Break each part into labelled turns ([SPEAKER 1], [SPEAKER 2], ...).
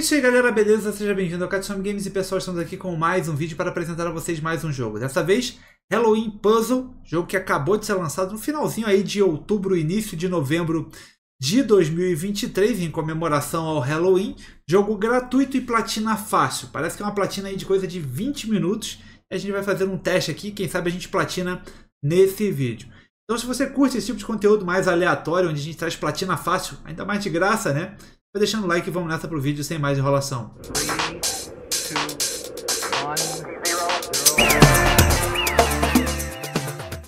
[SPEAKER 1] E é aí galera, beleza? Seja bem-vindo ao Katsumi Games e pessoal, estamos aqui com mais um vídeo para apresentar a vocês mais um jogo. Dessa vez, Halloween Puzzle, jogo que acabou de ser lançado no finalzinho aí de outubro, início de novembro de 2023, em comemoração ao Halloween. Jogo gratuito e platina fácil, parece que é uma platina aí de coisa de 20 minutos. A gente vai fazer um teste aqui, quem sabe a gente platina nesse vídeo. Então se você curte esse tipo de conteúdo mais aleatório, onde a gente traz platina fácil, ainda mais de graça, né? Vai deixando o like e vamos nessa pro vídeo sem mais enrolação.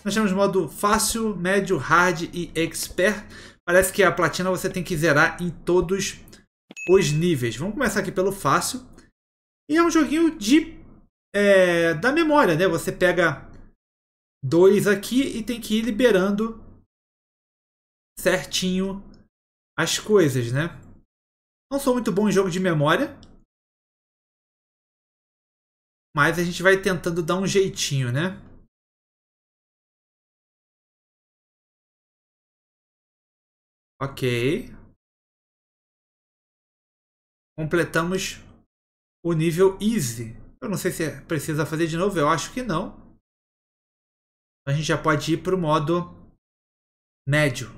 [SPEAKER 1] Nós temos modo fácil, médio, hard e expert. Parece que a platina você tem que zerar em todos os níveis. Vamos começar aqui pelo fácil. E é um joguinho de é, da memória, né? Você pega dois aqui e tem que ir liberando
[SPEAKER 2] certinho as coisas, né? Não sou muito bom em jogo de memória. Mas a gente vai tentando dar um jeitinho, né? Ok.
[SPEAKER 1] Completamos o nível Easy. Eu não sei se precisa fazer de novo, eu acho que não. A gente já pode ir para o modo médio.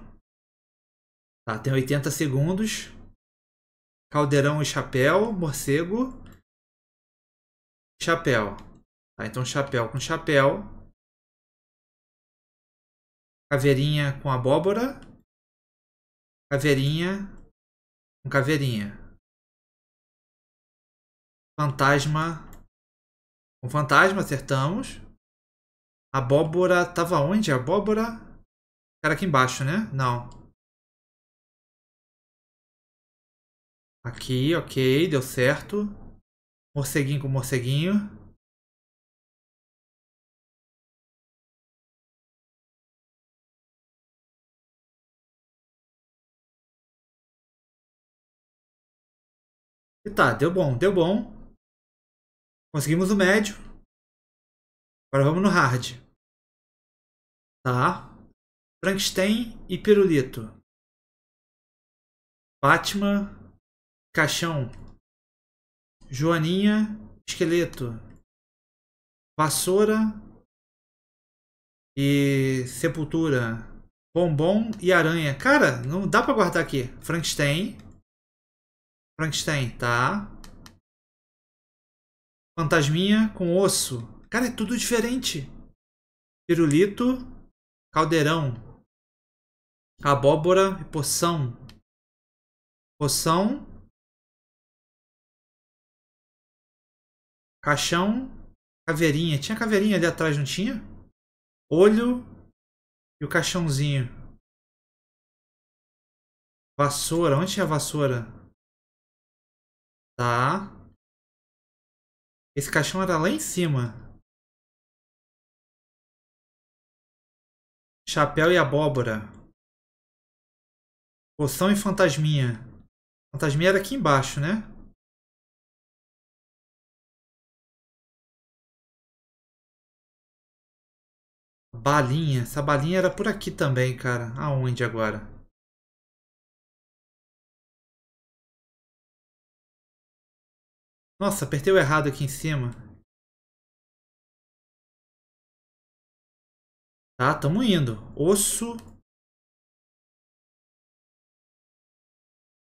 [SPEAKER 2] Tá, tem 80 segundos. Caldeirão e chapéu, morcego. Chapéu. Tá, então chapéu com chapéu. Caveirinha com abóbora. Caveirinha com caveirinha. Fantasma com fantasma, acertamos. Abóbora, tava onde? Abóbora? Cara aqui embaixo, né? Não. Aqui, ok, deu certo. Morceguinho com morceguinho. E tá, deu bom, deu bom. Conseguimos o médio. Agora vamos no hard. Tá. Frankenstein e Pirulito. Batman Caixão. Joaninha, esqueleto. Vassoura
[SPEAKER 1] e sepultura. Bombom e aranha. Cara, não dá pra guardar aqui. Frankenstein. Frankenstein, tá. Fantasminha com osso. Cara, é tudo
[SPEAKER 2] diferente. Pirulito, caldeirão, abóbora e poção. Poção, Caixão, caveirinha. Tinha caveirinha ali atrás, não tinha? Olho e o caixãozinho. Vassoura. Onde tinha vassoura? Tá. Esse caixão era lá em cima. Chapéu e abóbora. Poção e fantasminha. Fantasminha era aqui embaixo, né? Balinha. Essa balinha era por aqui também, cara. Aonde agora? Nossa, apertei o errado aqui em cima. Tá, tamo indo. Osso.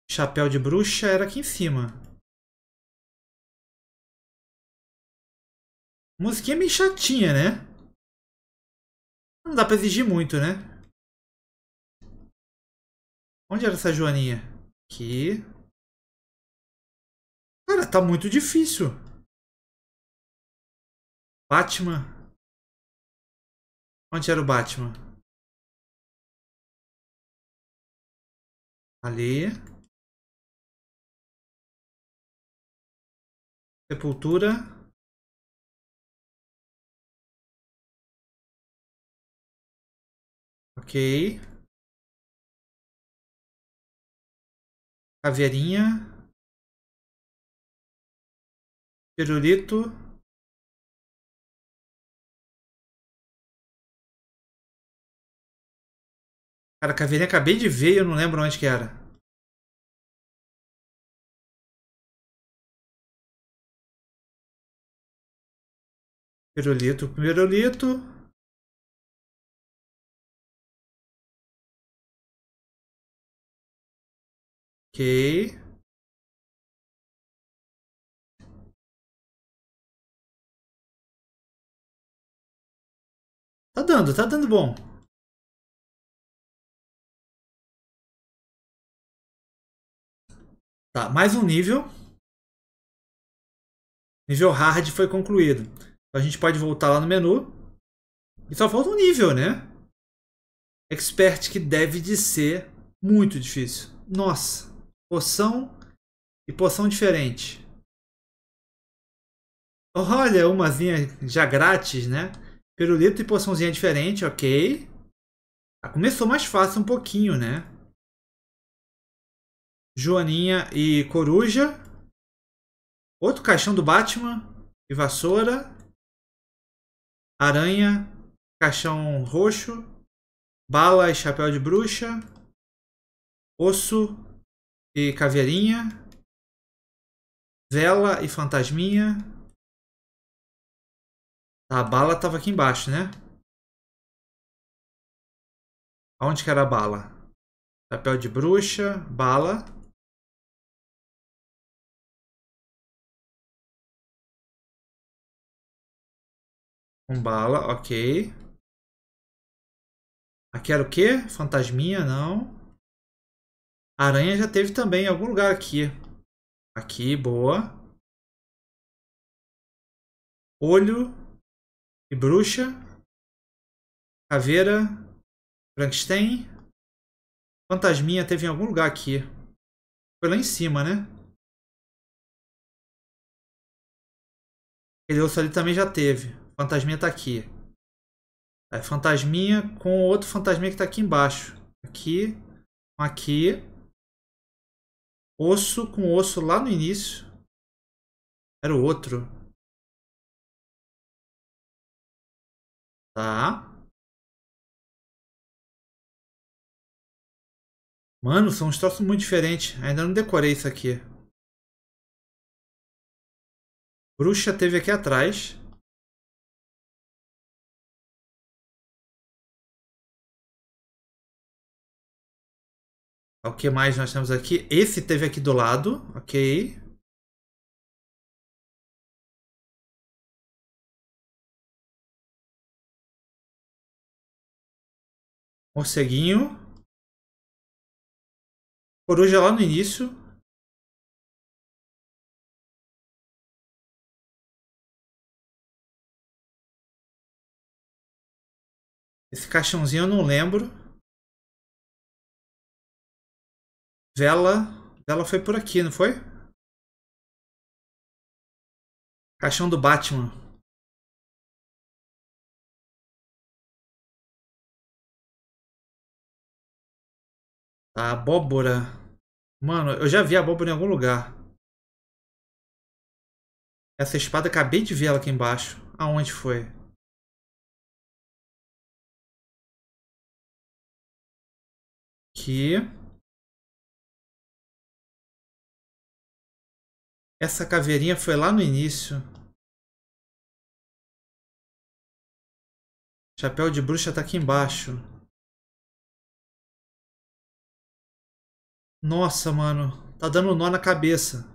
[SPEAKER 2] Chapéu de bruxa era aqui em cima. Musiquinha meio chatinha, né? Não dá pra exigir muito, né? Onde era essa joaninha? Aqui. Cara, tá muito difícil. Batman. Onde era o Batman? Ali. Sepultura. Ok. Caveirinha. Pirulito. Cara, caveirinha acabei de ver e eu não lembro onde que era. Pirulito, pirulito. Ok. Tá dando, tá dando bom. Tá, mais um nível. Nível hard foi concluído. Então, a gente pode voltar lá no
[SPEAKER 1] menu. E só falta um nível, né? Expert que deve de ser muito difícil. Nossa poção e poção diferente. Olha, umazinha já grátis, né? Perulito e poçãozinha diferente, ok. Ah, começou mais fácil um pouquinho, né? Joaninha e Coruja.
[SPEAKER 2] Outro caixão do Batman e vassoura. Aranha, caixão roxo. Bala e chapéu de bruxa. Osso e Caveirinha. Vela e Fantasminha. A bala tava aqui embaixo, né? Onde que era a bala? Chapéu de bruxa, bala. Um bala, ok. Aqui era o quê? Fantasminha, não aranha já teve também em algum lugar aqui. Aqui, boa. Olho e bruxa. Caveira. Frankenstein. Fantasminha teve em algum lugar aqui. Foi lá em cima, né? Aquele osso ali também já teve. Fantasminha tá aqui.
[SPEAKER 1] É, fantasminha com outro fantasminha que tá aqui embaixo. Aqui. Aqui. Osso com osso lá no início.
[SPEAKER 2] Era o outro. Tá. Mano, são uns troços muito diferentes. Ainda não decorei isso aqui. Bruxa teve aqui atrás. É o que mais nós temos aqui? Esse teve aqui do lado, ok. Morceguinho. Coruja é lá no início. Esse caixãozinho eu não lembro. Vela. Vela foi por aqui, não foi? Caixão do Batman. A abóbora. Mano, eu já vi a abóbora em algum lugar. Essa espada, acabei de ver ela aqui embaixo. Aonde foi? Aqui. Essa caveirinha foi lá no início. Chapéu de bruxa tá aqui embaixo. Nossa, mano. Tá dando nó na cabeça.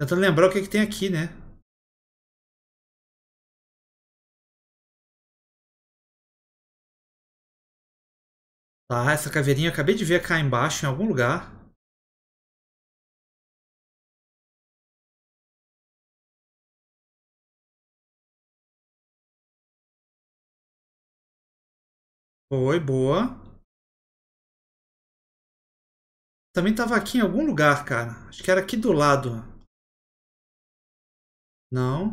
[SPEAKER 2] Tentando lembrar o que, que tem aqui, né? Tá, essa caveirinha eu acabei de ver cá embaixo em algum lugar. Foi, boa. Também tava aqui em algum lugar, cara. Acho que era aqui do lado. Não.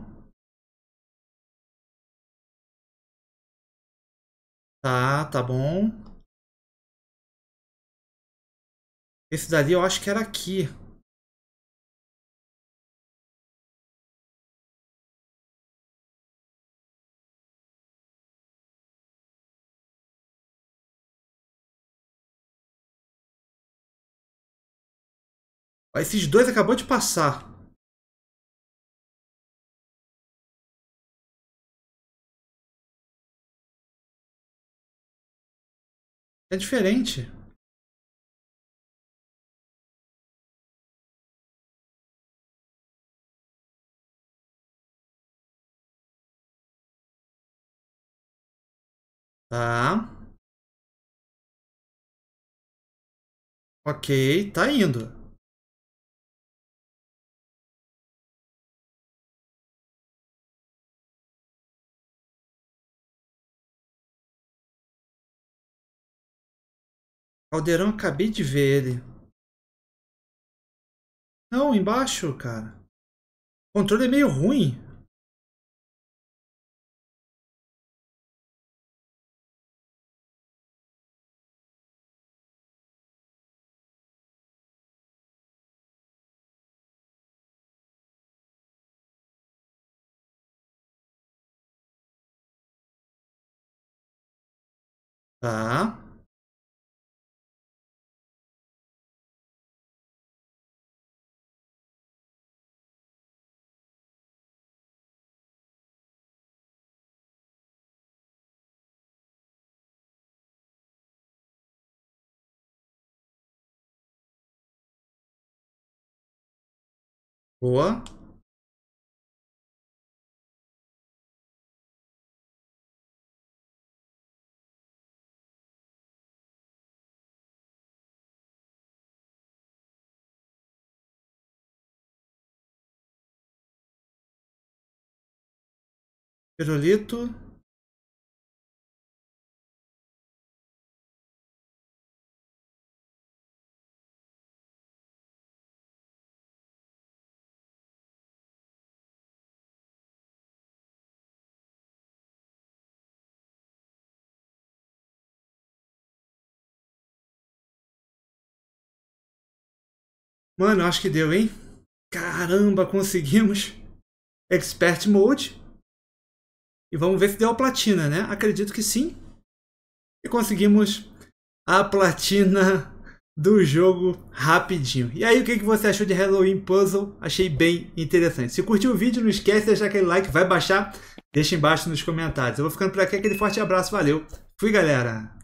[SPEAKER 2] Tá, tá bom. Esse dali eu acho que era aqui. esses dois acabou de passar. É diferente. Tá. Ok, tá indo. Caldeirão, acabei de ver ele. Não, embaixo, cara. O controle é meio ruim. Tá. Boa. pirulito Mano, acho que deu, hein?
[SPEAKER 1] Caramba, conseguimos! Expert Mode. E vamos ver se deu a platina, né? Acredito que sim. E conseguimos a platina do jogo rapidinho. E aí, o que você achou de Halloween Puzzle? Achei bem interessante. Se curtiu o vídeo, não esquece de deixar aquele like, vai baixar, deixa embaixo nos comentários. Eu vou ficando por aqui, aquele forte abraço, valeu, fui galera!